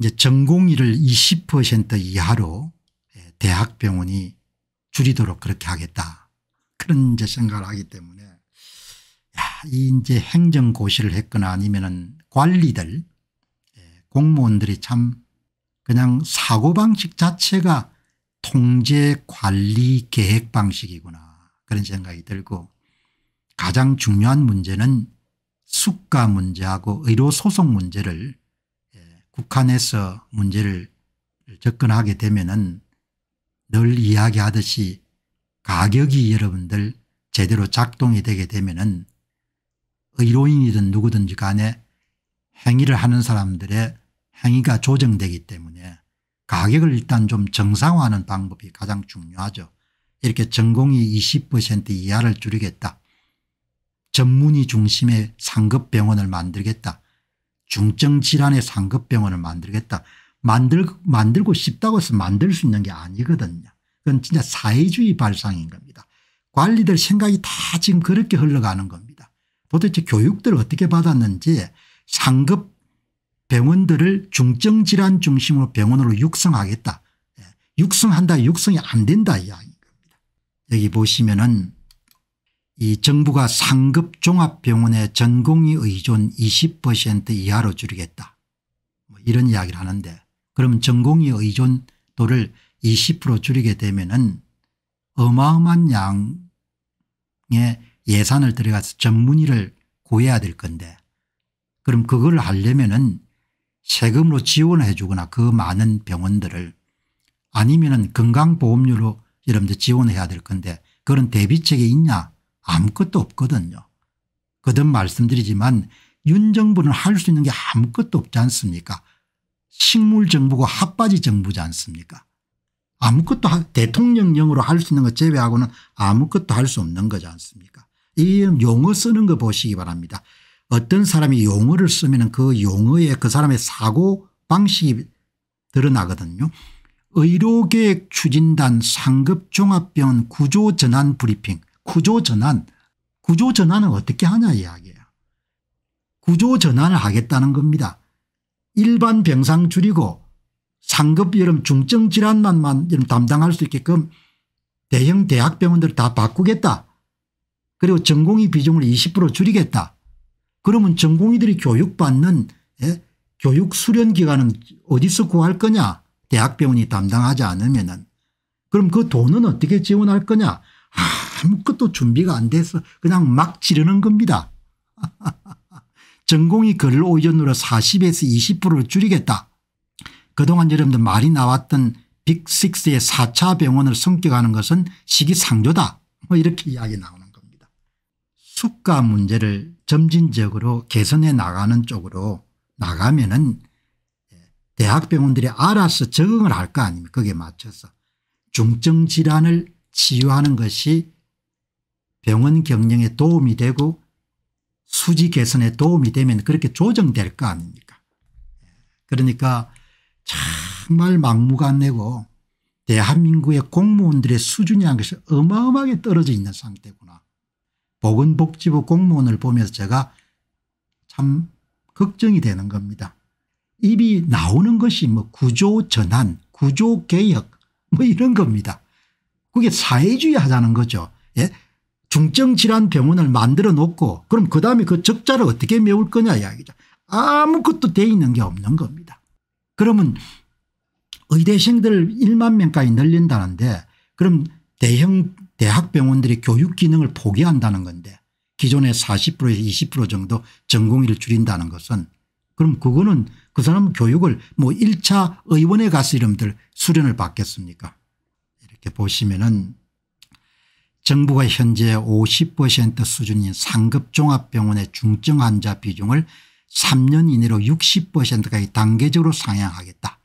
이제 전공의를 20% 이하로 예, 대학병원이 줄이도록 그렇게 하겠다. 그런 이제 생각을 하기 때문에 야, 이 이제 행정고시를 했거나 아니면은 관리들 예, 공무원들이 참 그냥 사고방식 자체가 통제 관리 계획 방식이구나 그런 생각이 들고 가장 중요한 문제는 수가 문제하고 의료소송 문제를 북한에서 문제를 접근하게 되면은 늘 이야기하듯이 가격이 여러분들 제대로 작동이 되게 되면은 의료인이든 누구든지 간에 행위를 하는 사람들의 행위가 조정되기 때문에 가격을 일단 좀 정상화하는 방법이 가장 중요하죠. 이렇게 전공이 20% 이하를 줄이겠다. 전문의 중심의 상급 병원을 만들겠다. 중증 질환의 상급병원을 만들겠다. 만들, 만들고 싶다고 해서 만들 수 있는 게 아니거든요. 그건 진짜 사회주의 발상인 겁니다. 관리들 생각이 다 지금 그렇게 흘러가는 겁니다. 도대체 교육들을 어떻게 받았는지 상급 병원들을 중증 질환 중심으로 병원으로 육성하겠다. 예, 육성한다 육성이 안 된다 이야기입니다. 여기 보시면은 이 정부가 상급 종합병원의 전공의 의존 20% 이하로 줄이겠다. 뭐 이런 이야기를 하는데 그럼 전공의 의존도를 20% 줄이게 되면은 어마어마한 양의 예산을 들여가서 전문의를 구해야 될 건데 그럼 그걸 하려면은 세금으로 지원해 을 주거나 그 많은 병원들을 아니면은 건강보험료로 여러분들 지원해야 될 건데 그런 대비책이 있냐 아무것도 없거든요. 거듭 말씀드리지만 윤 정부는 할 수 있는 게 아무것도 없지 않습니까 식물 정부고 핫바지 정부지 않습니까 아무것도 대통령령으로 할 수 있는 것 제외하고는 아무것도 할 수 없는 거지 않습니까 이 용어 쓰는 거 보시기 바랍니다. 어떤 사람이 용어를 쓰면 그 용어에 그 사람의 사고 방식이 드러나거든요. 의료계획 추진단 상급종합병원 구조전환 브리핑 구조 전환 구조 전환을 어떻게 하냐 이야기예요. 구조 전환을 하겠다는 겁니다. 일반 병상 줄이고 상급 여름 중증 질환만만 이런 담당할 수 있게끔 대형 대학병원들 다 바꾸겠다. 그리고 전공의 비중을 20% 줄이겠다. 그러면 전공의들이 교육받는 예? 교육 수련 기간은 어디서 구할 거냐 대학병원이 담당하지 않으면 은 그럼 그 돈은 어떻게 지원할 거냐 아, 아무것도 준비가 안 돼서 그냥 막 지르는 겁니다. 전공이 글 오전으로 40에서 20%를 줄이겠다. 그동안 여러분들 말이 나왔던 빅6의 4차 병원을 성격하는 것은 시기상조다. 뭐 이렇게 이야기 나오는 겁니다. 수가 문제를 점진적으로 개선해 나가는 쪽으로 나가면 은 예, 대학병원들이 알아서 적응을 할 거 아닙니까 거기에 맞춰서 중증 질환을 치유하는 것이 병원 경영에 도움이 되고 수지 개선에 도움이 되면 그렇게 조정될 거 아닙니까 그러니까 정말 막무가내고 대한민국의 공무원들의 수준이라 것이 어마어마하게 떨어져 있는 상태구나. 보건복지부 공무원을 보면서 제가 참 걱정이 되는 겁니다. 입이 나오는 것이 뭐 구조전환 구조개혁 뭐 이런 겁니다. 그게 사회주의 하자는 거죠. 예? 중증질환 병원을 만들어 놓고 그럼 그다음에 그 적자를 어떻게 메울 거냐 이야기죠. 아무것도 돼 있는 게 없는 겁니다. 그러면 의대생들 1만 명까지 늘린다는데 그럼 대형 대학병원들이 교육 기능을 포기한다는 건데 기존의 40%에서 20% 정도 전공의를 줄인다는 것은 그럼 그거는 그 사람 교육을 뭐 1차 의원에 가서 이름들 수련을 받겠습니까 이렇게 보시면은 정부가 현재 50% 수준인 상급종합병원의 중증 환자 비중을 3년 이내로 60%까지 단계적으로 상향하겠다.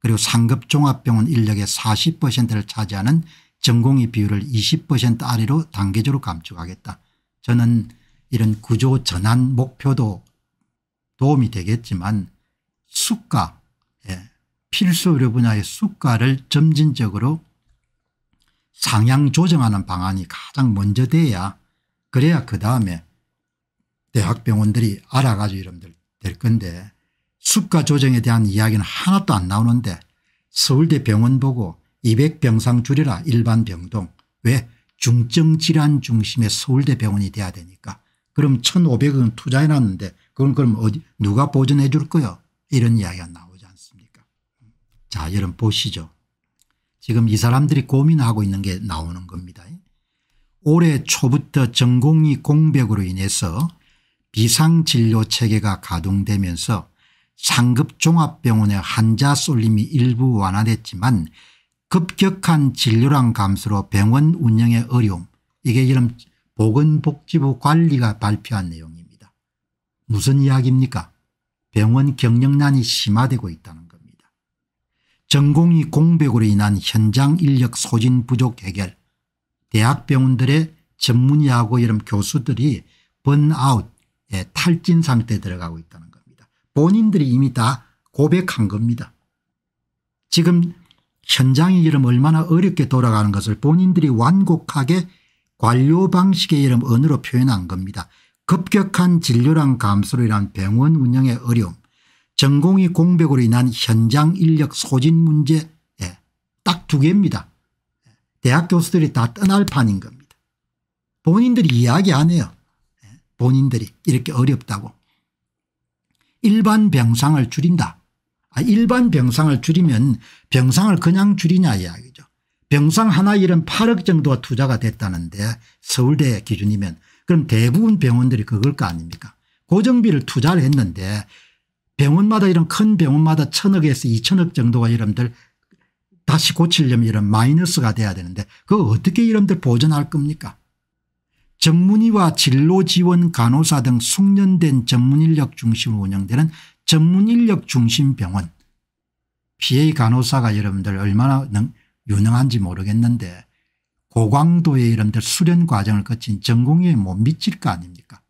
그리고 상급종합병원 인력의 40%를 차지하는 전공의 비율을 20% 아래로 단계적으로 감축하겠다. 저는 이런 구조 전환 목표도 도움이 되겠지만 수가 예, 필수 의료 분야의 수가를 점진적으로 상향 조정하는 방안이 가장 먼저 돼야 그래야 그 다음에 대학병원들이 알아가지고 이러면 될 건데 수가 조정에 대한 이야기는 하나도 안 나오는데 서울대 병원 보고 200병상 줄이라 일반 병동 왜 중증질환 중심의 서울대 병원이 돼야 되니까 그럼 1500은 투자해놨는데 그건 그럼 어디 누가 보존해 줄 거요 이런 이야기가 나오지 않습니까 자 여러분 보시죠 지금 이 사람들이 고민하고 있는 게 나오는 겁니다. 올해 초부터 전공의 공백으로 인해서 비상진료 체계가 가동되면서 상급 종합병원의 환자 쏠림이 일부 완화됐지만 급격한 진료량 감소로 병원 운영의 어려움 이게 이런 보건복지부 관리가 발표한 내용입니다. 무슨 이야기입니까? 병원 경영난이 심화되고 있다는 전공이 공백으로 인한 현장 인력 소진 부족 해결, 대학병원들의 전문의하고 이런 교수들이 번아웃에 탈진 상태에 들어가고 있다는 겁니다. 본인들이 이미 다 고백한 겁니다. 지금 현장이 이름 얼마나 어렵게 돌아가는 것을 본인들이 완곡하게 관료 방식의 이름 언어로 표현한 겁니다. 급격한 진료량 감소로 인한 병원 운영의 어려움 전공이 공백으로 인한 현장 인력 소진 문제 예, 딱 두 개입니다. 예, 대학 교수들이 다 떠날 판인 겁니다. 본인들이 이야기 안 해요. 예, 본인들이 이렇게 어렵다고. 일반 병상을 줄인다. 아, 일반 병상을 줄이면 병상을 그냥 줄이냐 이야기죠. 병상 하나 이런 8억 정도가 투자가 됐다는데 서울대 기준이면 그럼 대부분 병원들이 그걸 거 아닙니까 고정비를 투자를 했는데 병원마다 이런 큰 병원마다 천억에서 이천억 정도가 여러분들 다시 고치려면 이런 마이너스가 돼야 되는데 그 어떻게 여러분들 보존할 겁니까 전문의와 진로지원 간호사 등 숙련된 전문인력 중심으로 운영되는 전문인력 중심 병원 PA 간호사가 여러분들 얼마나 능, 유능한지 모르겠는데 고강도의 여러분들 수련 과정을 거친 전공의에 못 미칠 거 아닙니까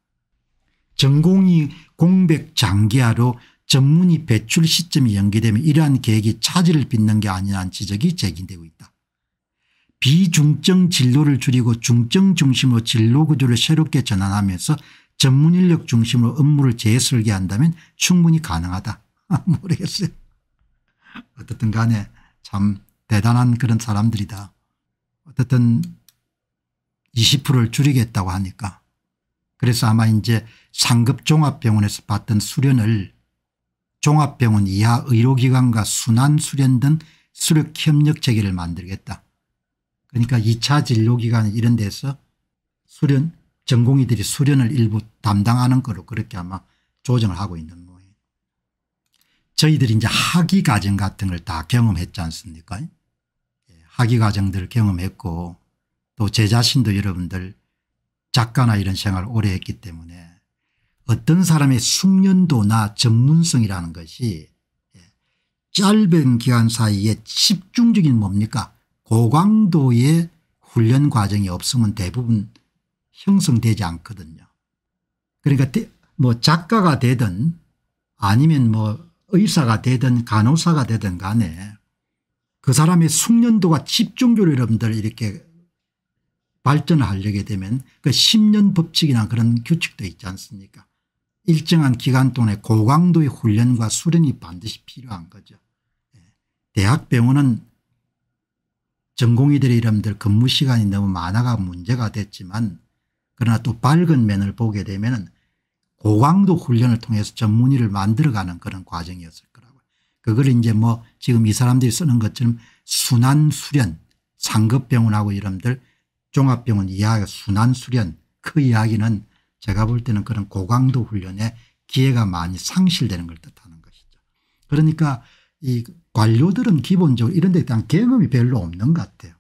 전공이 공백 장기화로 전문의 배출 시점이 연기되면 이러한 계획이 차질을 빚는 게아니냐는 지적이 제기되고 있다. 비중증 진로를 줄이고 중증 중심으로 진로 구조를 새롭게 전환하면서 전문 인력 중심으로 업무를 재설계한다면 충분히 가능하다. 아, 모르겠어요. 어떻든 간에 참 대단한 그런 사람들이다. 어떻든 20%를 줄이겠다고 하니까 그래서 아마 이제 상급종합병원에서 받던 수련을 종합병원 이하 의료기관과 순환 수련 등 수력협력 체계를 만들겠다. 그러니까 2차 진료기관 이런 데서 수련 전공의들이 수련을 일부 담당하는 거로 그렇게 아마 조정을 하고 있는 모양 저희들이 이제 학위 과정 같은 걸 다 경험했지 않습니까 예, 학위 과정들을 경험했고 또 제 자신도 여러분들 작가나 이런 생활을 오래 했기 때문에 어떤 사람의 숙련도나 전문성이라는 것이 짧은 기간 사이에 집중적인 뭡니까 고강도의 훈련 과정이 없으면 대부분 형성되지 않거든요. 그러니까 뭐 작가가 되든 아니면 뭐 의사가 되든 간호사가 되든 간에 그 사람의 숙련도가 집중적으로 여러분들 이렇게 발전을 하려게 되면 그 10년 법칙이나 그런 규칙도 있지 않습니까 일정한 기간 동안에 고강도의 훈련과 수련이 반드시 필요한 거죠. 예. 대학 병원은 전공의들의 이름들 근무 시간이 너무 많아가 문제가 됐지만 그러나 또 밝은 면을 보게 되면 고강도 훈련을 통해서 전문의를 만들어가는 그런 과정이었을 거라고 그걸 이제 뭐 지금 이 사람들이 쓰는 것처럼 순환수련 상급병원하고 이름들 종합병원 이하 순환수련 그 이야기는 제가 볼 때는 그런 고강도 훈련에 기회가 많이 상실되는 걸 뜻하는 것이죠. 그러니까 이 관료들은 기본적으로 이런 데 대한 경험이 별로 없는 것 같아요.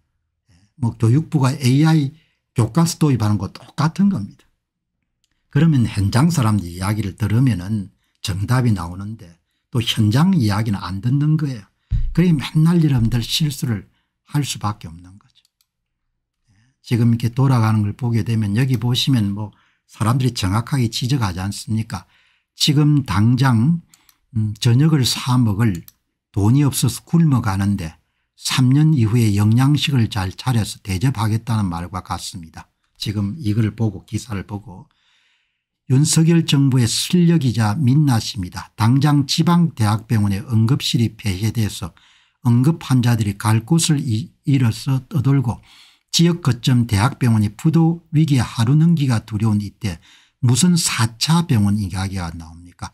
예, 뭐 교육부가 AI 교과서 도입하는 거 똑같은 겁니다. 그러면 현장 사람들 이야기를 들으면은 정답이 나오는데 또 현장 이야기는 안 듣는 거예요. 그래 맨날 여러분들 실수를 할 수밖에 없는 거죠. 예, 지금 이렇게 돌아가는 걸 보게 되면 여기 보시면 뭐 사람들이 정확하게 지적하지 않습니까 지금 당장 음, 저녁을 사 먹을 돈이 없어서 굶어가는데 3년 이후에 영양식을 잘 차려서 대접하겠다는 말과 같습니다. 지금 이걸 보고 기사를 보고 윤석열 정부의 실력이자 민낯입니다. 당장 지방대학병원의 응급실이 폐쇄돼서 응급환자들이 갈 곳을 잃어서 떠돌고 지역 거점 대학병원이 부도 위기에 하루 넘기가 두려운 이때 무슨 4차 병원 이야기가 나옵니까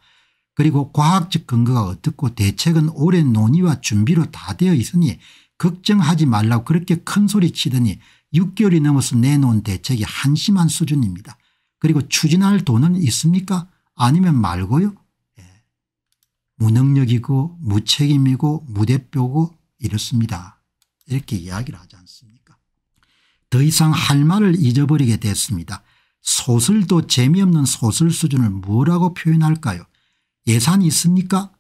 그리고 과학적 근거가 어떻고 대책은 오랜 논의와 준비로 다 되어 있으니 걱정하지 말라고 그렇게 큰 소리 치더니 6개월이 넘어서 내놓은 대책이 한심한 수준입니다. 그리고 추진할 돈은 있습니까 아니면 말고요. 예. 무능력이고 무책임이고 무대표고 이렇습니다. 이렇게 이야기를 하지 않습니다. 더 이상 할 말을 잊어버리게 됐습니다. 소설도 재미없는 소설 수준을 뭐라고 표현할까요? 예산이 있습니까?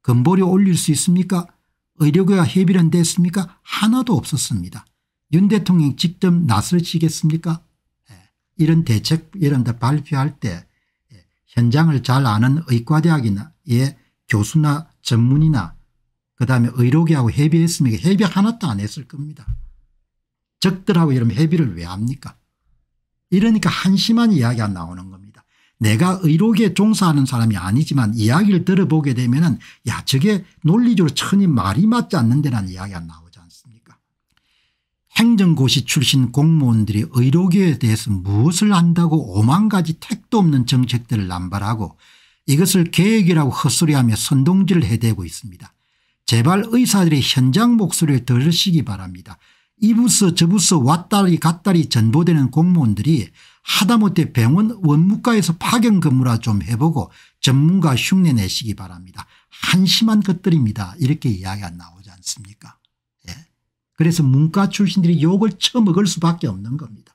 금보료 올릴 수 있습니까? 의료계와 협의는 됐습니까? 하나도 없었습니다. 윤 대통령 직접 나서시겠습니까? 예, 이런 대책 여러분들 발표할 때 예, 현장을 잘 아는 의과대학이나 예, 교수나 전문이나 그다음에 의료계하고 협의했습니까? 협의 하나도 안 했을 겁니다. 적들하고 이러면 회비를 왜 합니까 이러니까 한심한 이야기가 나오는 겁니다. 내가 의료계 종사하는 사람이 아니지만 이야기를 들어보게 되면 은야 저게 논리적으로 천히 말이 맞지 않는데라는 이야기가 나오지 않습니까 행정고시 출신 공무원들이 의료계에 대해서 무엇을 한다고 오만 가지 택도 없는 정책들을 남발하고 이것을 계획이라고 헛소리하며 선동질을 해대고 있습니다. 제발 의사들의 현장 목소리를 들으시기 바랍니다. 이부서 저부서 왔다리 갔다리 전보되는 공무원들이 하다못해 병원 원무과에서 파견 근무라 좀 해보고 전문가 흉내 내시기 바랍니다. 한심한 것들입니다. 이렇게 이야기가 나오지 않습니까 예. 그래서 문과 출신들이 욕을 처먹을 수밖에 없는 겁니다.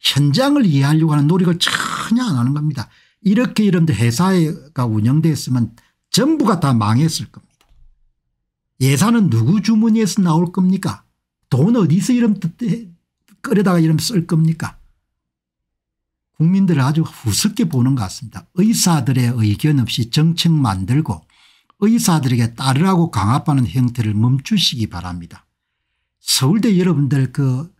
현장을 이해하려고 하는 노력을 전혀 안 하는 겁니다. 이렇게 여러분들 회사가 운영됐으면 전부가 다 망했을 겁니다. 예산은 누구 주머니에서 나올 겁니까 돈 어디서 이런 끌어다가 이름 쓸 겁니까 국민들을 아주 후습게 보는 것 같습니다. 의사들의 의견 없이 정책 만들고 의사들에게 따르라고 강압하는 형태를 멈추시기 바랍니다. 서울대 여러분들 그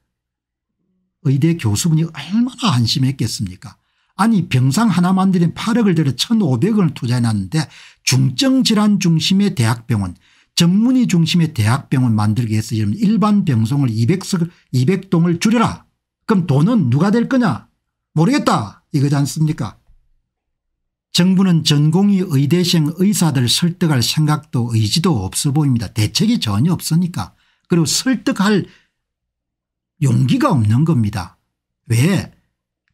의대 교수분이 얼마나 안심했겠습니까 아니 병상 하나 만드는 8억을 들여 1500원을 투자해놨는데 중증질환 중심의 대학병원 전문의 중심의 대학병원 만들기 위해서 일반 병성을 200석, 200동을 줄여라. 그럼 돈은 누가 될 거냐? 모르겠다. 이거지 않습니까? 정부는 전공의 의대생 의사들 설득할 생각도 의지도 없어 보입니다. 대책이 전혀 없으니까. 그리고 설득할 용기가 없는 겁니다. 왜?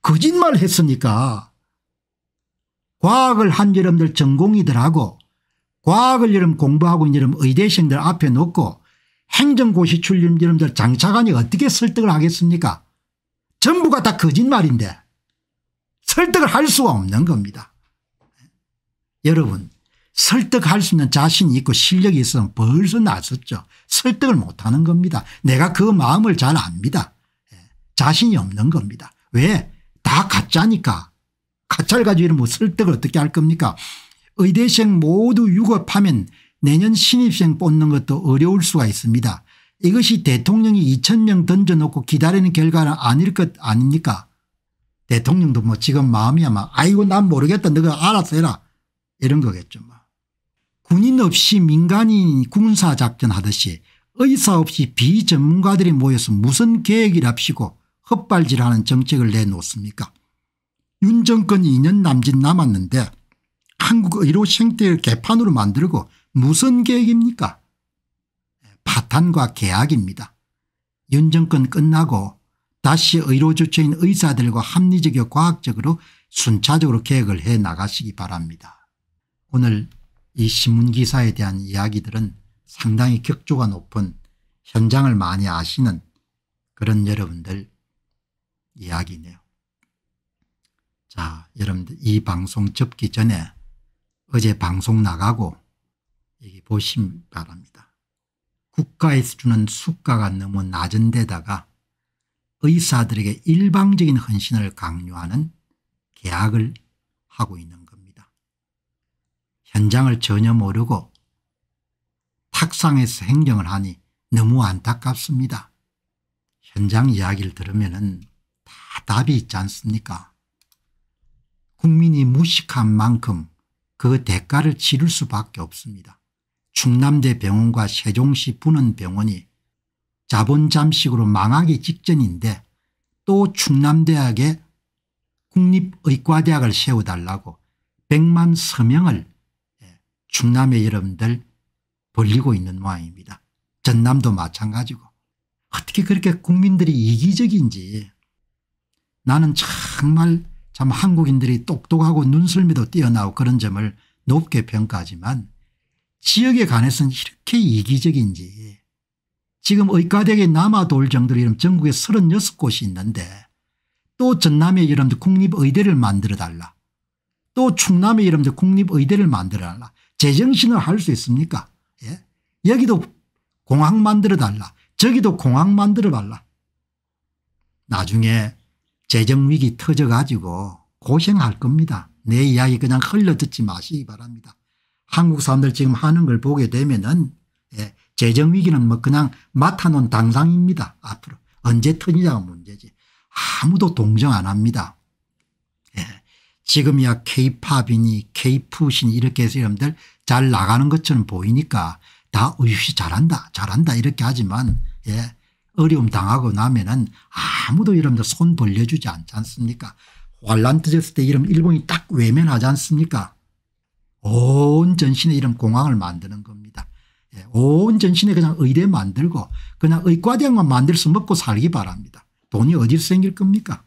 거짓말 했으니까. 과학을 한 여러분들 전공의들하고 과학을 여름 공부하고 있는 여름 의대생들 앞에 놓고 행정고시 출신 여러분들 장차관이 어떻게 설득을 하겠습니까 전부가 다 거짓말인데 설득을 할 수가 없는 겁니다. 여러분 설득할 수 있는 자신이 있고 실력이 있으면 벌써 나섰죠. 설득을 못하는 겁니다. 내가 그 마음을 잘 압니다. 예, 자신이 없는 겁니다. 왜? 다 가짜니까. 가짜를 가지고 이런면 뭐 설득을 어떻게 할 겁니까 의대생 모두 유급하면 내년 신입생 뽑는 것도 어려울 수가 있습니다. 이것이 대통령이 2 0 0 0명 던져놓고 기다리는 결과는 아닐 것 아닙니까 대통령도 뭐 지금 마음이 아마 아이고 난 모르겠다 너가 알아서 해라 이런 거겠죠. 뭐. 군인 없이 민간인 군사작전 하듯이 의사 없이 비전문가들이 모여서 무슨 계획이랍시고 헛발질하는 정책을 내놓습니까 윤 정권 2년 남짓 남았는데 한국 의료 생태를 개판으로 만들고 무슨 계획입니까 파탄과 계약입니다. 윤정권 끝나고 다시 의료주체인 의사들과 합리적이고 과학적으로 순차적으로 계획을 해 나가시기 바랍니다. 오늘 이 신문기사에 대한 이야기들은 상당히 격조가 높은 현장을 많이 아시는 그런 여러분들 이야기네요. 자 여러분들 이 방송 접기 전에 어제 방송 나가고 여기 보시면 바랍니다. 국가에서 주는 수가가 너무 낮은 데다가 의사들에게 일방적인 헌신을 강요하는 계약을 하고 있는 겁니다. 현장을 전혀 모르고 탁상에서 행정을 하니 너무 안타깝습니다. 현장 이야기를 들으면 다 답이 있지 않습니까? 국민이 무식한 만큼 그 대가를 치를 수밖에 없습니다. 충남대 병원과 세종시 분원병원이 자본잠식으로 망하기 직전인데 또 충남대학에 국립의과대학을 세워달라고 100만 서명을 예, 충남의 여러분들 벌리고 있는 모양입니다. 전남도 마찬가지고 어떻게 그렇게 국민들이 이기적인지 나는 정말 참 한국인들이 똑똑하고 눈썰미도 뛰어나고 그런 점을 높게 평가하지만 지역에 관해서는 이렇게 이기적인지 지금 의과대학에 남아돌 정도로 이런 전국에 36곳이 있는데 또 전남에 이름도 국립의대를 만들어 달라 또 충남에 이름도 국립의대를 만들어 달라 제정신을 할 수 있습니까 예? 여기도 공항 만들어 달라 저기도 공항 만들어 달라 나중에 재정위기 터져가지고 고생할 겁니다. 내 이야기 그냥 흘러듣지 마시기 바랍니다. 한국 사람들 지금 하는 걸 보게 되면 은 예, 재정위기는 뭐 그냥 맡아놓은 당상입니다. 앞으로 언제 터지냐가 문제지. 아무도 동정 안 합니다. 예, 지금이야 케이팝이니 케이푸시니 이렇게 해서 여러분들 잘 나가는 것처럼 보이니까 다 으이씨 잘한다 잘한다 이렇게 하지만 예, 어려움 당하고 나면은 아무도 여러분들 손 벌려주지 않지 않습니까 환란 터졌을 때 이름 일본이 딱 외면하지 않습니까 온 전신에 이런 공항을 만드는 겁니다. 예, 온 전신에 그냥 의대 만들고 그냥 의과대학만 만들어서 먹고 살기 바랍니다. 돈이 어디서 생길 겁니까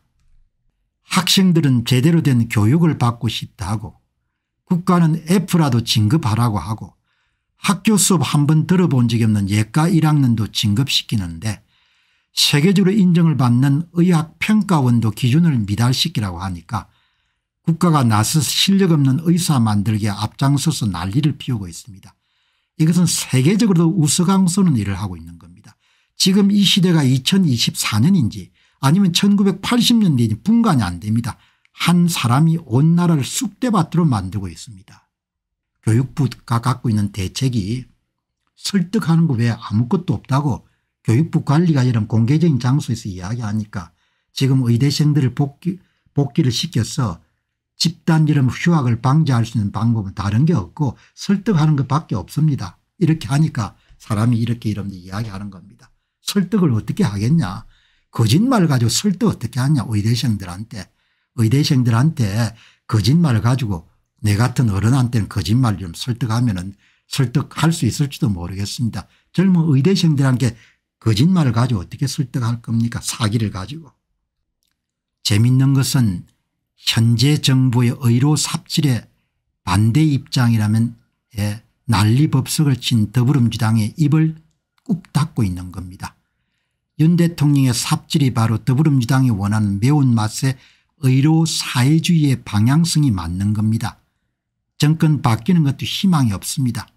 학생들은 제대로 된 교육을 받고 싶다고 국가는 F라도 진급하라고 하고 학교 수업 한 번 들어본 적이 없는 예과 1학년도 진급시키는데 세계적으로 인정을 받는 의학평가원도 기준을 미달시키라고 하니까 국가가 나서 실력 없는 의사 만들기에 앞장서서 난리를 피우고 있습니다. 이것은 세계적으로도 우스꽝스러운 일을 하고 있는 겁니다. 지금 이 시대가 2024년인지 아니면 1980년대인지 분간이 안 됩니다. 한 사람이 온 나라를 쑥대밭으로 만들고 있습니다. 교육부가 갖고 있는 대책이 설득하는 거 외에 아무것도 없다고 교육부 관리가 이런 공개적인 장소에서 이야기하니까 지금 의대생들을 복귀, 복귀를 시켜서 집단 이런 휴학을 방지할 수 있는 방법은 다른 게 없고 설득하는 것밖에 없습니다. 이렇게 하니까 사람이 이렇게 이런 이야기하는 겁니다. 설득을 어떻게 하겠냐 거짓말 가지고 설득 어떻게 하냐 의대생들한테 의대생들한테 거짓말을 가지고 내 같은 어른한테는 거짓말 좀 설득하면 은 설득할 수 있을지도 모르겠습니다. 젊은 의대생들한테 거짓말을 가지고 어떻게 설득할 겁니까 사기를 가지고. 재밌는 것은 현재 정부의 의료 삽질에 반대 입장이라면 예, 난리법석을 친 더불어민주당의 입을 꾹 닫고 있는 겁니다. 윤 대통령의 삽질이 바로 더불어민주당이 원하는 매운맛의 의료 사회주의의 방향성이 맞는 겁니다. 정권 바뀌는 것도 희망이 없습니다.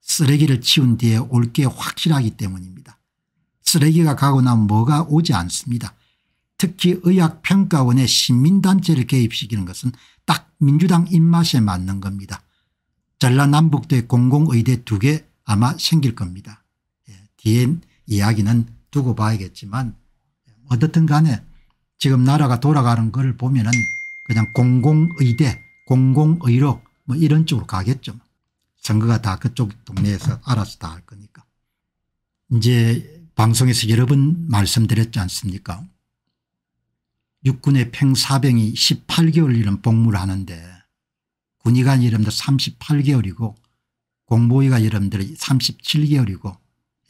쓰레기를 치운 뒤에 올 게 확실하기 때문입니다. 쓰레기가 가고 나면 뭐가 오지 않습니다. 특히 의학평가원의 시민단체를 개입시키는 것은 딱 민주당 입맛에 맞는 겁니다. 전라남북도에 공공의대 두 개 아마 생길 겁니다. 예, 뒤에 이야기는 두고 봐야겠지만 예, 어떻든 간에 지금 나라가 돌아가는 걸 보면 은 그냥 공공의대 공공의로뭐 이런 쪽으로 가겠죠. 선거가 다 그쪽 동네에서 알아서 다 할 거니까. 이제 방송에서 여러 번 말씀드렸지 않습니까 육군의 팽사병이 18개월 이름 복무를 하는데 군의관 여러분들 38개월이고 공보위가 러분들이 37개월이고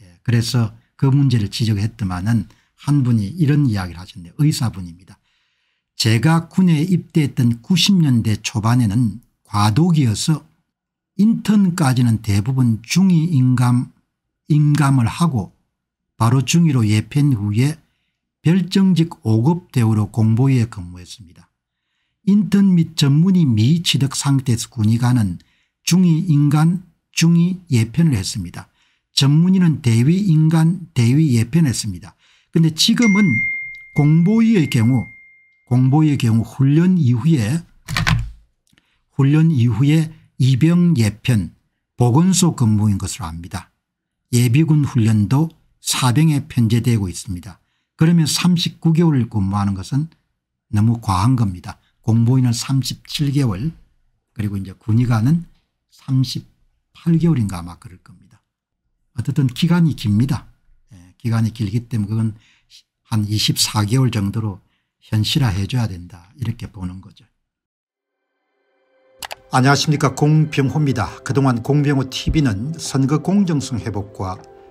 예, 그래서 그 문제를 지적했더만은 한 분이 이런 이야기를 하셨네요. 의사분입니다. 제가 군에 입대했던 90년대 초반에는 과도기여서 인턴까지는 대부분 중위 인감, 인감을 하고 바로 중위로 예편 후에 별정직 5급 대우로 공보위에 근무했습니다. 인턴 및 전문의 미취득 상태에서 군이 가는 중위 인간 중위 예편을 했습니다. 전문의는 대위 인간 대위 예편했습니다. 을 근데 지금은 공보위의 경우 공보의 위 경우 훈련 이후에 훈련 이후에 이병 예편 보건소 근무인 것으로 압니다. 예비군 훈련도 사병에 편제되고 있습니다. 그러면 39개월을 근무하는 것은 너무 과한 겁니다. 공보인은 37개월 그리고 이제 군의관은 38개월인가 아마 그럴 겁니다. 어쨌든 기간이 깁니다. 예, 기간이 길기 때문에 그건 한 24개월 정도로 현실화해 줘야 된다 이렇게 보는 거죠. 안녕하십니까 공병호입니다. 그동안 공병호 tv는 선거 공정성 회복과